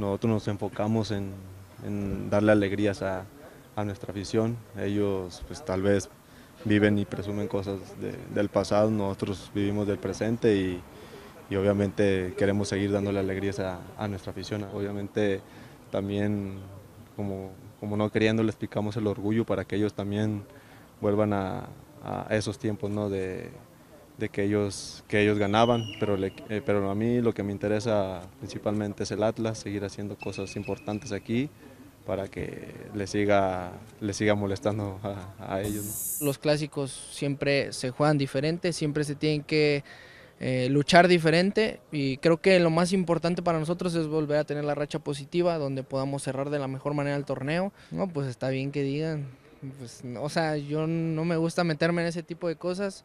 Nosotros nos enfocamos en, darle alegrías a, nuestra afición. Ellos pues tal vez viven y presumen cosas del pasado, nosotros vivimos del presente y, obviamente queremos seguir dándole alegrías a, nuestra afición. Obviamente también como, como, no queriendo les picamos el orgullo para que ellos también vuelvan a, esos tiempos ¿no? de, de que ellos, que ellos ganaban, pero, eh, pero a mí lo que me interesa principalmente es el Atlas, seguir haciendo cosas importantes aquí para que le siga, le siga molestando a, ellos. Los clásicos siempre se juegan diferente, siempre se tienen que eh, luchar diferente y creo que lo más importante para nosotros es volver a tener la racha positiva donde podamos cerrar de la mejor manera el torneo. No, pues está bien que digan, pues, o sea, yo no me gusta meterme en ese tipo de cosas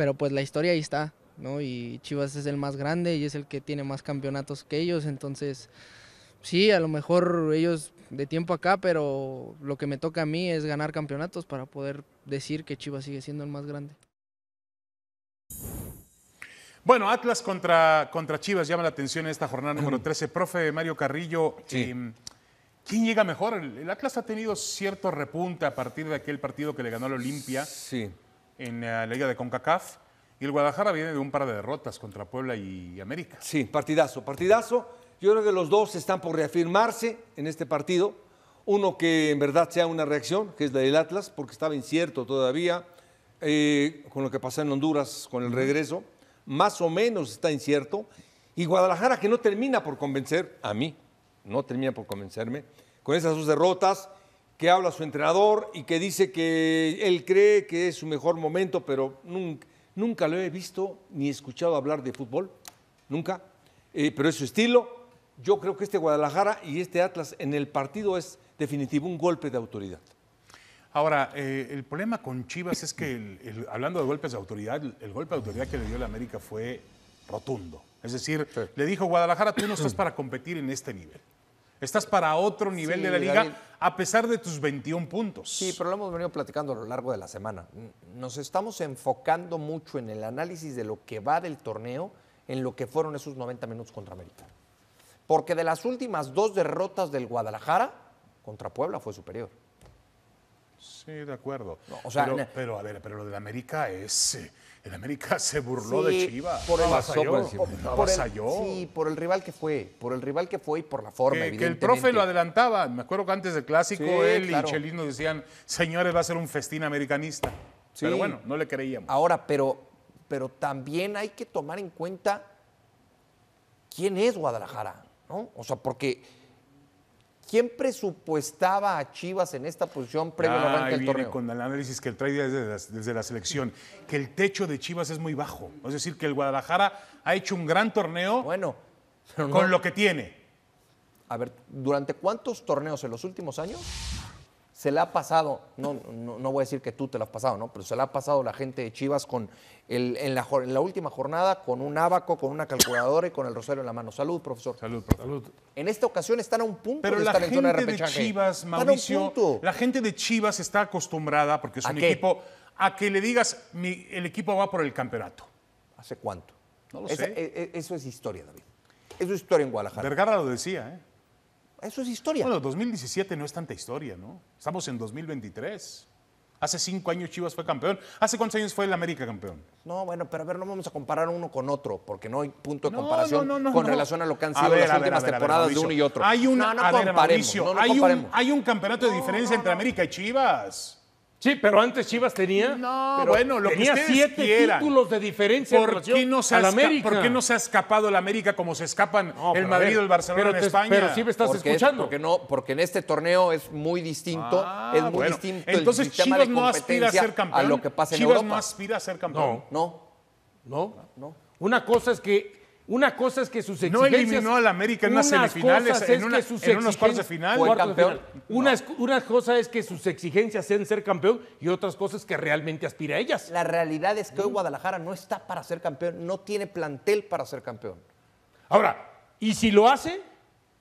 pero pues la historia ahí está, ¿no? Y Chivas es el más grande y es el que tiene más campeonatos que ellos, entonces sí, a lo mejor ellos de tiempo acá, pero lo que me toca a mí es ganar campeonatos para poder decir que Chivas sigue siendo el más grande. Bueno, Atlas contra, contra Chivas llama la atención en esta jornada número 13. Profe Mario Carrillo, em, ¿quién llega mejor? El, Atlas ha tenido cierto repunte a partir de aquel partido que le ganó al Olimpia. Sí en la Liga de CONCACAF. Y el Guadalajara viene de un par de derrotas contra Puebla y América. Sí, partidazo, partidazo. Yo creo que los dos están por reafirmarse en este partido. Uno que en verdad sea una reacción, que es la del Atlas, porque estaba incierto todavía eh, con lo que pasó en Honduras, con el regreso. Más o menos está incierto. Y Guadalajara que no termina por convencer a mí, no termina por convencerme, con esas dos derrotas que habla su entrenador y que dice que él cree que es su mejor momento, pero nunca, lo he visto ni escuchado hablar de fútbol, nunca, eh, pero es su estilo. Yo creo que este Guadalajara y este Atlas en el partido es definitivo un golpe de autoridad. Ahora, eh, el problema con Chivas es que, hablando de golpes de autoridad, el, golpe de autoridad que le dio la América fue rotundo. Es decir, le dijo Guadalajara, tú no estás para competir en este nivel. Estás para otro nivel de la liga a pesar de tus 21 puntos. Sí, pero lo hemos venido platicando a lo largo de la semana. Nos estamos enfocando mucho en el análisis de lo que va del torneo, en lo que fueron esos 90 minutos contra América. Porque de las últimas dos derrotas del Guadalajara, contra Puebla fue superior. Sí, de acuerdo. pero, a ver, pero lo del América es. Eh, el América se burló de Chivas. Por el, por, sí, por el rival que fue. Por el rival que fue y por la forma. Que, que el profe lo adelantaba. Me acuerdo que antes del clásico él y Chelino decían: señores, va a ser un festín americanista. Pero bueno, no le creíamos. Ahora, pero, pero también hay que tomar en cuenta quién es Guadalajara, ¿no? O sea, porque ¿Quién presupuestaba a Chivas en esta posición previo al torneo? Con el análisis que trae desde la, desde la selección, que el techo de Chivas es muy bajo. Es decir, que el Guadalajara ha hecho un gran torneo bueno, con lo que tiene. A ver, ¿durante cuántos torneos en los últimos años se la ha pasado, no, no, no, voy a decir que tú te la has pasado, ¿no? Pero se la ha pasado la gente de Chivas con el, en, la, última jornada con un abaco, con una calculadora y con el rosario en la mano. Salud, profesor. Salud, Salud. En esta ocasión están a un punto Pero de estar en zona de De Chivas, Mauricio, la gente de Chivas está acostumbrada, porque es un equipo, a que le digas, el equipo va por el campeonato. ¿Hace cuánto? No lo sé. E, e, eso es historia, David. Eso es historia en Guadalajara. Vergara lo decía, ¿eh? Eso es historia. Bueno, 2017 no es tanta historia, ¿no? Estamos en 2023. Hace cinco años Chivas fue campeón. ¿Hace cuántos años fue el América campeón? No, bueno, pero a ver, no vamos a comparar uno con otro, porque no hay punto de comparación con relación a lo que han sido las últimas temporadas de uno y otro. Hay una, no, hay un campeonato de diferencia entre América y Chivas. Sí, pero antes Chivas tenía. No, bueno, lo tenía siete títulos de diferencia. ¿Por qué, no se ha América? ¿Por qué no se ha escapado el América como se escapan el Madrid, o el Barcelona, en España? Pero sí me estás escuchando. porque no, porque en este torneo es muy distinto. Ah, es muy distinto. Entonces el Chivas de no aspira a ser campeón. A lo que pasa en Chivas no aspira a ser campeón. no, no. no. Una cosa es que una cosa es que sus exigencias... No eliminó al América en las semifinales, en, unos cuartos de final. Final. Una, una, cosa es que sus exigencias sean ser campeón y otras cosas que realmente aspira a ellas. La realidad es que hoy Guadalajara no está para ser campeón, no tiene plantel para ser campeón. Ahora, y si lo hace,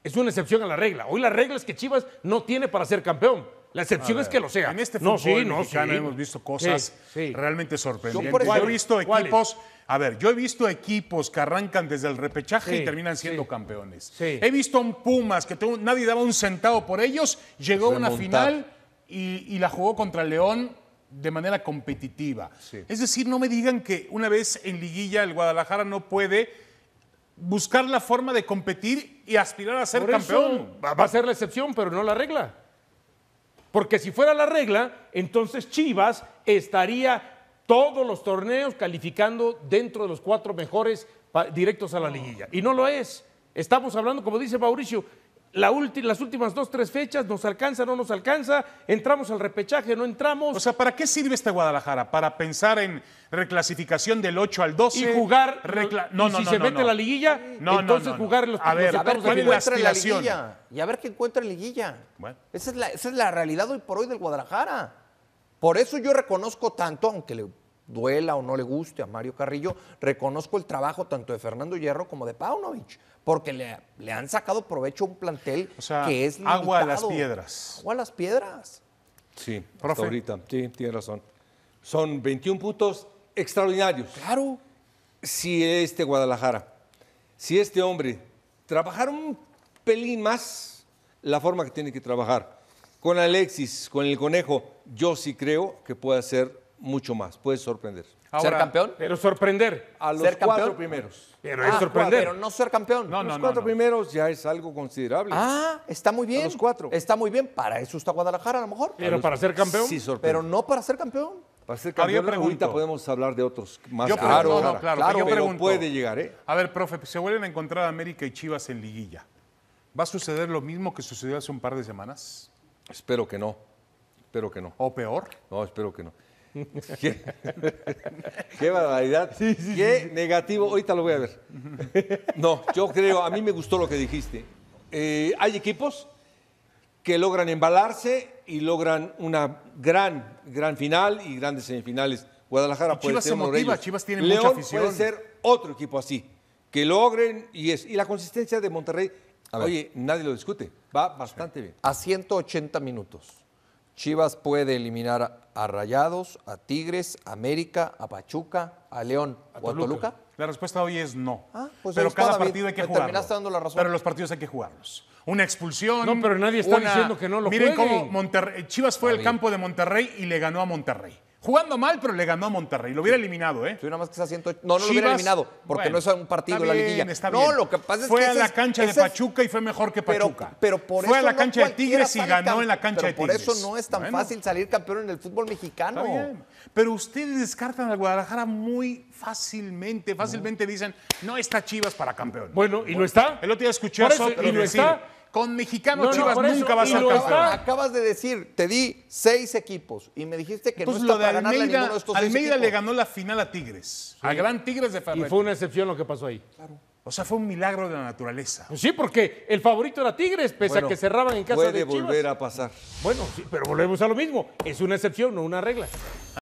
es una excepción a la regla. Hoy la regla es que Chivas no tiene para ser campeón. La excepción es que lo sea. En este fútbol no, hemos visto cosas realmente sorprendentes. Yo, he visto equipos, a ver, yo he visto equipos que arrancan desde el repechaje y terminan siendo campeones. He visto un Pumas que nadie daba un centavo por ellos, llegó a una final y, la jugó contra el León de manera competitiva. Es decir, no me digan que una vez en liguilla el Guadalajara no puede buscar la forma de competir y aspirar a ser campeón. va a ser la excepción, pero no la regla. Porque si fuera la regla, entonces Chivas estaría todos los torneos calificando dentro de los cuatro mejores directos a la liguilla. Y no lo es. Estamos hablando, como dice Mauricio, las últimas dos, tres fechas, nos alcanza, no nos alcanza, entramos al repechaje, no entramos. O sea, ¿para qué sirve este Guadalajara? ¿Para pensar en reclasificación del 8 al 12? Y jugar, no, si se mete la liguilla, entonces jugar los a ver en la liguilla. Y a ver qué encuentra en liguilla. Esa, es la, esa es la realidad hoy por hoy del Guadalajara. Por eso yo reconozco tanto, aunque le duela o no le guste a Mario Carrillo, reconozco el trabajo tanto de Fernando Hierro como de Paunovic, porque le, han sacado provecho un plantel que es agua a las piedras. Agua a las piedras. Sí, ahorita, sí, tiene razón. Son 21 puntos extraordinarios. Claro. Si este Guadalajara, si este hombre trabajara un pelín más la forma que tiene que trabajar, con Alexis, con el conejo, yo sí creo que puede ser mucho más, puedes sorprender. ¿Ser campeón? Pero sorprender. A los cuatro primeros. Pero ah, sorprender. Pero no ser campeón. los cuatro primeros ya es algo considerable. Ah, está muy bien. los cuatro. Está muy bien. Para eso está Guadalajara, a lo mejor. Pero para ser campeón. Sí, Pero no para ser campeón. Para ser campeón, ahorita podemos hablar de otros más. Yo claro, no, pero puede llegar, ¿eh? A ver, profe, se vuelven a encontrar América y Chivas en liguilla. ¿Va a suceder lo mismo que sucedió hace un par de semanas? Espero que no. Espero que no. ¿O peor? No, espero que no. Qué, barbaridad. qué negativo. Ahorita lo voy a ver. No, yo creo, a mí me gustó lo que dijiste. Eh, hay equipos que logran embalarse y logran una gran, gran final y grandes semifinales. Guadalajara puede ser puede ser otro equipo así, que logren y es y la consistencia de Monterrey. Oye, nadie lo discute, va bastante bien. A 180 minutos. Chivas puede eliminar a Rayados, a Tigres, a América, a Pachuca, a León a o Toluca. La respuesta hoy es no. Ah, pues pero cada partido hay que jugarlo. Pero los partidos hay que jugarlos. Una expulsión. No, pero nadie está diciendo que no lo Miren cómo Chivas fue al campo de Monterrey y le ganó a Monterrey. Jugando mal, pero le ganó a Monterrey. Lo hubiera eliminado, ¿eh? más que No, no lo hubiera eliminado, porque no es un partido de la liguilla. No, lo que pasa es fue que. Fue a la cancha de Pachuca y fue mejor que Pachuca. Pero, fue a la cancha de Tigres y ganó en la cancha de Tigres. Por eso no es tan fácil salir campeón en el fútbol mexicano. Pero ustedes descartan al Guadalajara muy fácilmente. Fácilmente dicen, no está Chivas para campeón. Bueno, y no está. El otro día escuché y no está. Con mexicano, Chivas nunca vas a alcanzar. Acabas de decir, te di seis equipos y me dijiste que no está Almeida, Almeida le ganó la final a Tigres, A gran Tigres de Ferretti. Y fue una excepción lo que pasó ahí. Claro. O sea, fue un milagro de la naturaleza. Pues sí, porque el favorito era Tigres, pese a que cerraban en casa de Chivas. Puede volver a pasar. Bueno, sí, pero volvemos a lo mismo. Es una excepción, no una regla.